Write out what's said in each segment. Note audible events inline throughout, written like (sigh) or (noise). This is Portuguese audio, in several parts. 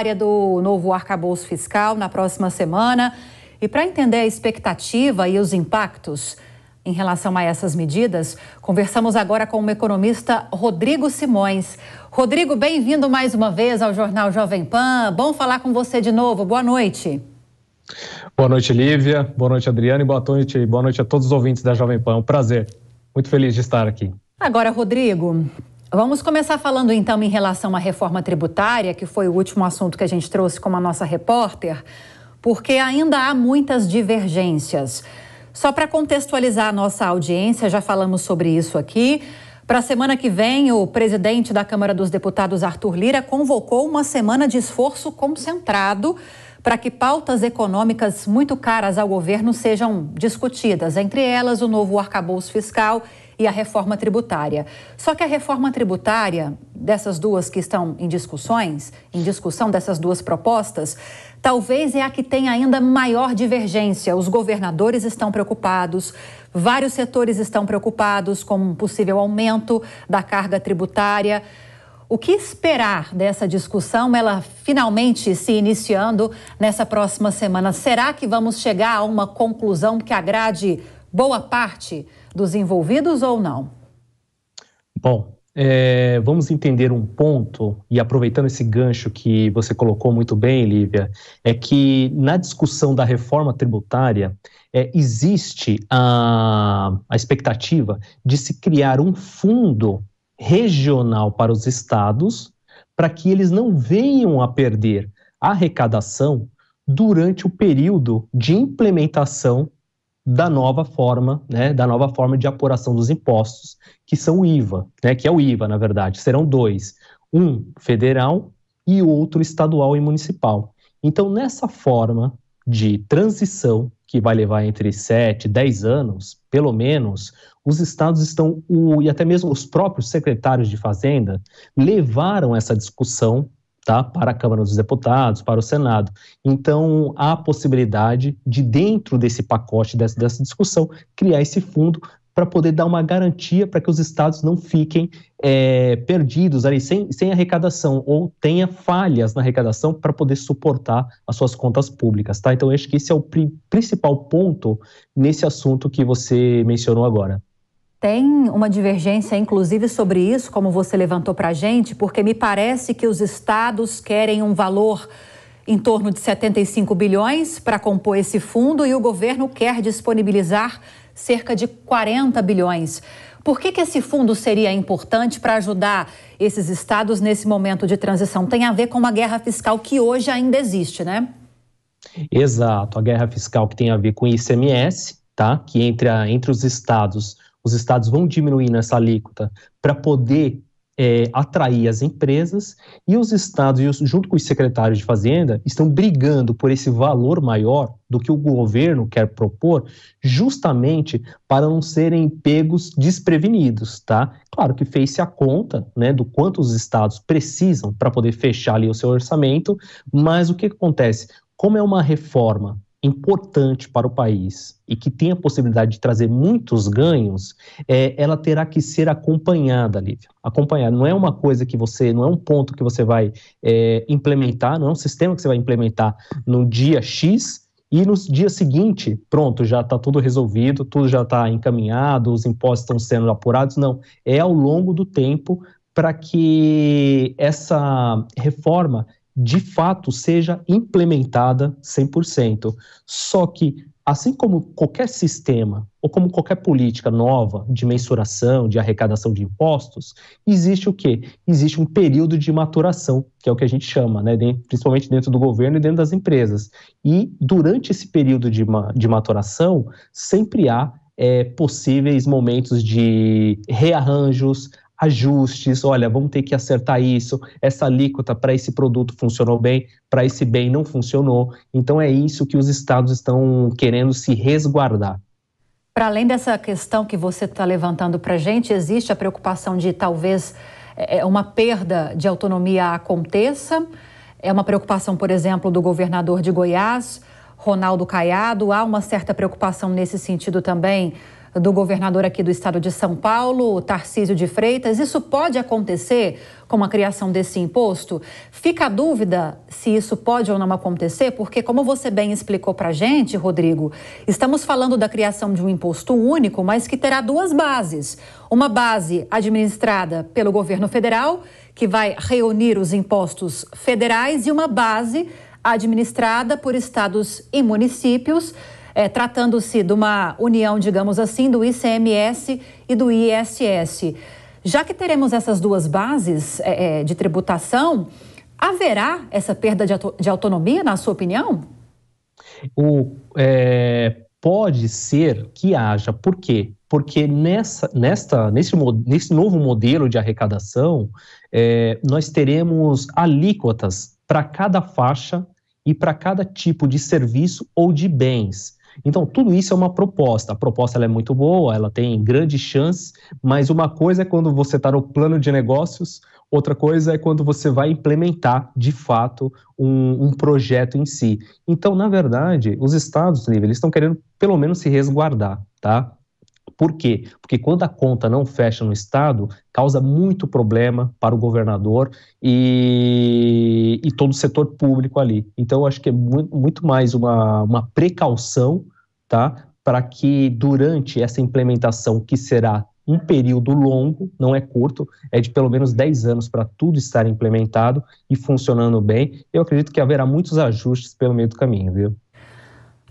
área do novo arcabouço fiscal na próxima semana. E para entender a expectativa e os impactos em relação a essas medidas, conversamos agora com o economista Rodrigo Simões. Rodrigo, bem-vindo mais uma vez ao Jornal Jovem Pan. Bom falar com você de novo. Boa noite. Boa noite, Lívia. Boa noite, Adriana. E boa noite, boa noite a todos os ouvintes da Jovem Pan. É um prazer. Muito feliz de estar aqui. Agora, Rodrigo, Vamos começar falando então em relação à reforma tributária, que foi o último assunto que a gente trouxe com a nossa repórter, porque ainda há muitas divergências. Só para contextualizar a nossa audiência, já falamos sobre isso aqui. Para a semana que vem, o presidente da Câmara dos Deputados, Arthur Lira, convocou uma semana de esforço concentrado para que pautas econômicas muito caras ao governo sejam discutidas, entre elas o novo arcabouço fiscal e a reforma tributária. Só que a reforma tributária, dessas duas que estão em discussões, em discussão dessas duas propostas, talvez é a que tem ainda maior divergência. Os governadores estão preocupados, vários setores estão preocupados com um possível aumento da carga tributária. O que esperar dessa discussão, ela finalmente se iniciando nessa próxima semana? Será que vamos chegar a uma conclusão que agrade boa parte dos envolvidos ou não? Bom, é, vamos entender um ponto, e aproveitando esse gancho que você colocou muito bem, Lívia, é que na discussão da reforma tributária é, existe a, a expectativa de se criar um fundo regional para os estados para que eles não venham a perder a arrecadação durante o período de implementação da nova forma, né, da nova forma de apuração dos impostos, que são o IVA, né, que é o IVA, na verdade, serão dois, um federal e outro estadual e municipal. Então, nessa forma de transição, que vai levar entre 7 e 10 anos, pelo menos, os estados estão, e até mesmo os próprios secretários de Fazenda, levaram essa discussão tá? para a Câmara dos Deputados, para o Senado. Então, há a possibilidade de, dentro desse pacote, dessa, dessa discussão, criar esse fundo para poder dar uma garantia para que os estados não fiquem é, perdidos ali sem, sem arrecadação ou tenha falhas na arrecadação para poder suportar as suas contas públicas, tá? Então, acho que esse é o pri principal ponto nesse assunto que você mencionou agora. Tem uma divergência, inclusive, sobre isso, como você levantou para a gente, porque me parece que os estados querem um valor em torno de 75 bilhões para compor esse fundo e o governo quer disponibilizar cerca de 40 bilhões. Por que, que esse fundo seria importante para ajudar esses estados nesse momento de transição? Tem a ver com uma guerra fiscal que hoje ainda existe, né? Exato, a guerra fiscal que tem a ver com ICMS, tá? Que entre, a, entre os estados os estados vão diminuindo essa alíquota para poder é, atrair as empresas e os estados, junto com os secretários de Fazenda, estão brigando por esse valor maior do que o governo quer propor, justamente para não serem pegos desprevenidos, tá? Claro que fez-se a conta, né, do quanto os estados precisam para poder fechar ali o seu orçamento, mas o que acontece? Como é uma reforma importante para o país e que tem a possibilidade de trazer muitos ganhos, é, ela terá que ser acompanhada, Lívia. Acompanhada. Não é uma coisa que você, não é um ponto que você vai é, implementar, não é um sistema que você vai implementar no dia X e no dia seguinte, pronto, já está tudo resolvido, tudo já está encaminhado, os impostos estão sendo apurados. Não, é ao longo do tempo para que essa reforma de fato seja implementada 100%. Só que, assim como qualquer sistema ou como qualquer política nova de mensuração, de arrecadação de impostos, existe o quê? Existe um período de maturação, que é o que a gente chama, né? principalmente dentro do governo e dentro das empresas. E durante esse período de, ma de maturação, sempre há é, possíveis momentos de rearranjos, ajustes, olha, vamos ter que acertar isso, essa alíquota para esse produto funcionou bem, para esse bem não funcionou. Então é isso que os estados estão querendo se resguardar. Para além dessa questão que você está levantando para a gente, existe a preocupação de talvez é, é, uma perda de autonomia aconteça? É uma preocupação, por exemplo, do governador de Goiás, Ronaldo Caiado? Há uma certa preocupação nesse sentido também do governador aqui do estado de São Paulo, Tarcísio de Freitas. Isso pode acontecer com a criação desse imposto? Fica a dúvida se isso pode ou não acontecer, porque, como você bem explicou para a gente, Rodrigo, estamos falando da criação de um imposto único, mas que terá duas bases. Uma base administrada pelo governo federal, que vai reunir os impostos federais, e uma base administrada por estados e municípios é, Tratando-se de uma união, digamos assim, do ICMS e do ISS. Já que teremos essas duas bases é, é de tributação, haverá essa perda de, de autonomia, na sua opinião? O, é, pode ser que haja. Por quê? Porque nessa, nesta, nesse, nesse novo modelo de arrecadação, é, nós teremos alíquotas para cada faixa e para cada tipo de serviço ou de bens. Então, tudo isso é uma proposta. A proposta é muito boa, ela tem grandes chances. mas uma coisa é quando você está no plano de negócios, outra coisa é quando você vai implementar, de fato, um, um projeto em si. Então, na verdade, os estados, eles estão querendo, pelo menos, se resguardar, tá? Por quê? Porque quando a conta não fecha no Estado, causa muito problema para o governador e, e todo o setor público ali. Então, acho que é muito, muito mais uma, uma precaução, tá? Para que durante essa implementação, que será um período longo, não é curto, é de pelo menos 10 anos para tudo estar implementado e funcionando bem. Eu acredito que haverá muitos ajustes pelo meio do caminho, viu?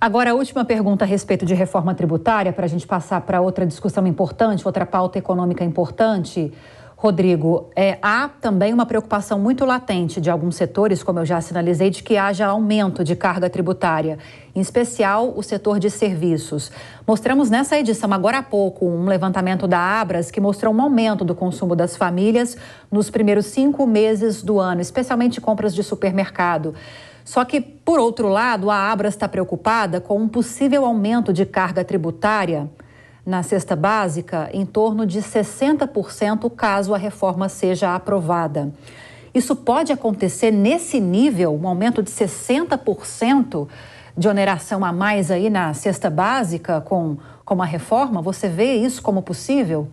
Agora, a última pergunta a respeito de reforma tributária, para a gente passar para outra discussão importante, outra pauta econômica importante. Rodrigo, é, há também uma preocupação muito latente de alguns setores, como eu já sinalizei, de que haja aumento de carga tributária, em especial o setor de serviços. Mostramos nessa edição, agora há pouco, um levantamento da Abras que mostrou um aumento do consumo das famílias nos primeiros cinco meses do ano, especialmente compras de supermercado. Só que, por outro lado, a Abra está preocupada com um possível aumento de carga tributária na cesta básica em torno de 60% caso a reforma seja aprovada. Isso pode acontecer nesse nível, um aumento de 60% de oneração a mais aí na cesta básica com, com a reforma? Você vê isso como possível?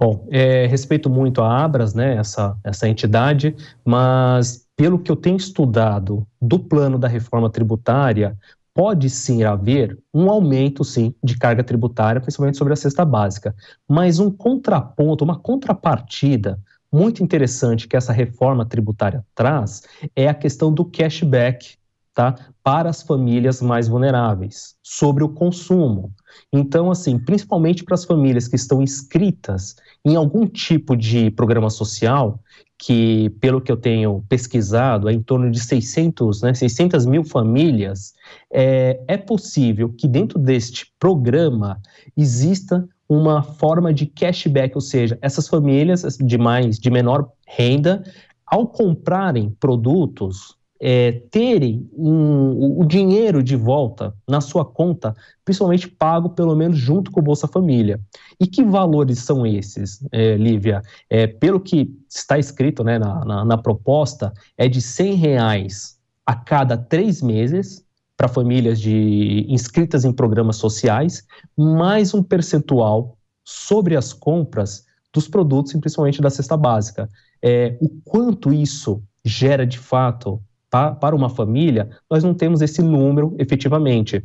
Bom, é, respeito muito a Abras, né, essa, essa entidade, mas pelo que eu tenho estudado do plano da reforma tributária, pode sim haver um aumento, sim, de carga tributária, principalmente sobre a cesta básica. Mas um contraponto, uma contrapartida muito interessante que essa reforma tributária traz é a questão do cashback Tá? para as famílias mais vulneráveis, sobre o consumo. Então, assim, principalmente para as famílias que estão inscritas em algum tipo de programa social, que, pelo que eu tenho pesquisado, é em torno de 600, né, 600 mil famílias, é, é possível que dentro deste programa exista uma forma de cashback, ou seja, essas famílias de mais de menor renda, ao comprarem produtos é, terem um, o dinheiro de volta na sua conta, principalmente pago pelo menos junto com o Bolsa Família. E que valores são esses, é, Lívia? É, pelo que está escrito né, na, na, na proposta, é de R$ reais a cada três meses para famílias de inscritas em programas sociais, mais um percentual sobre as compras dos produtos, principalmente da cesta básica. É, o quanto isso gera de fato Tá? para uma família, nós não temos esse número efetivamente.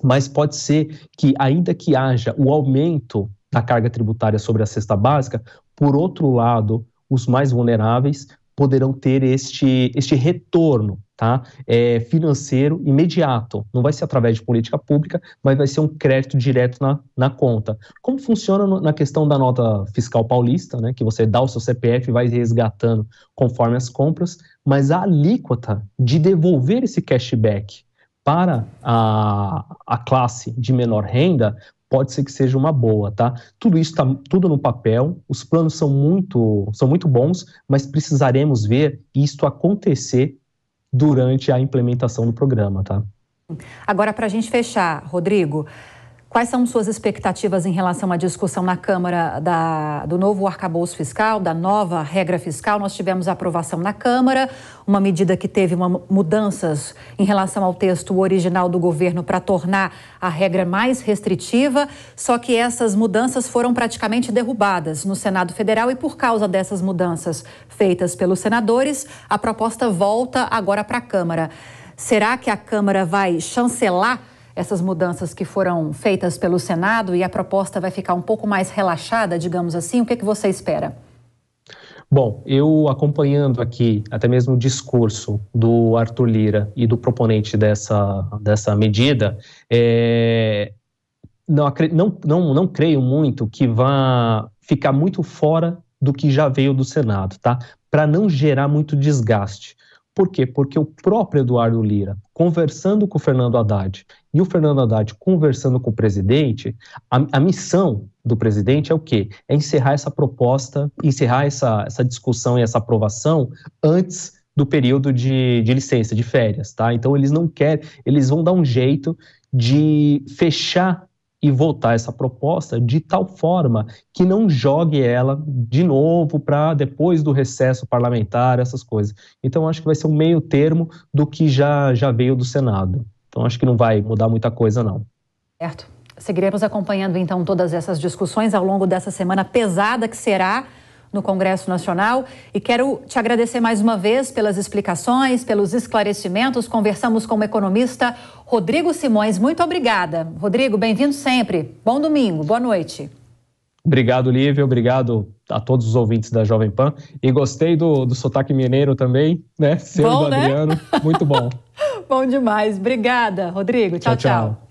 Mas pode ser que, ainda que haja o aumento da carga tributária sobre a cesta básica, por outro lado, os mais vulneráveis poderão ter este, este retorno tá? É financeiro imediato. Não vai ser através de política pública, mas vai ser um crédito direto na, na conta. Como funciona no, na questão da nota fiscal paulista, né? Que você dá o seu CPF e vai resgatando conforme as compras, mas a alíquota de devolver esse cashback para a, a classe de menor renda pode ser que seja uma boa, tá? Tudo isso está tudo no papel, os planos são muito, são muito bons, mas precisaremos ver isto acontecer durante a implementação do programa, tá? Agora, para a gente fechar, Rodrigo, Quais são suas expectativas em relação à discussão na Câmara da, do novo arcabouço fiscal, da nova regra fiscal? Nós tivemos aprovação na Câmara, uma medida que teve uma, mudanças em relação ao texto original do governo para tornar a regra mais restritiva, só que essas mudanças foram praticamente derrubadas no Senado Federal e, por causa dessas mudanças feitas pelos senadores, a proposta volta agora para a Câmara. Será que a Câmara vai chancelar? essas mudanças que foram feitas pelo Senado e a proposta vai ficar um pouco mais relaxada, digamos assim? O que, é que você espera? Bom, eu acompanhando aqui até mesmo o discurso do Arthur Lira e do proponente dessa, dessa medida, é, não, não, não, não creio muito que vá ficar muito fora do que já veio do Senado, tá? Para não gerar muito desgaste. Por quê? Porque o próprio Eduardo Lira, conversando com o Fernando Haddad e o Fernando Haddad conversando com o presidente, a, a missão do presidente é o quê? É encerrar essa proposta, encerrar essa, essa discussão e essa aprovação antes do período de, de licença, de férias, tá? Então eles não querem, eles vão dar um jeito de fechar e voltar essa proposta de tal forma que não jogue ela de novo para depois do recesso parlamentar, essas coisas. Então, acho que vai ser um meio termo do que já, já veio do Senado. Então, acho que não vai mudar muita coisa, não. Certo. Seguiremos acompanhando, então, todas essas discussões ao longo dessa semana pesada que será no Congresso Nacional. E quero te agradecer mais uma vez pelas explicações, pelos esclarecimentos. Conversamos com o economista Rodrigo Simões. Muito obrigada. Rodrigo, bem-vindo sempre. Bom domingo, boa noite. Obrigado, Lívia. Obrigado a todos os ouvintes da Jovem Pan. E gostei do, do sotaque mineiro também, né? Seu bom, do né? Adriano. Muito bom. (laughs) bom demais. Obrigada, Rodrigo. tchau. tchau. tchau. tchau.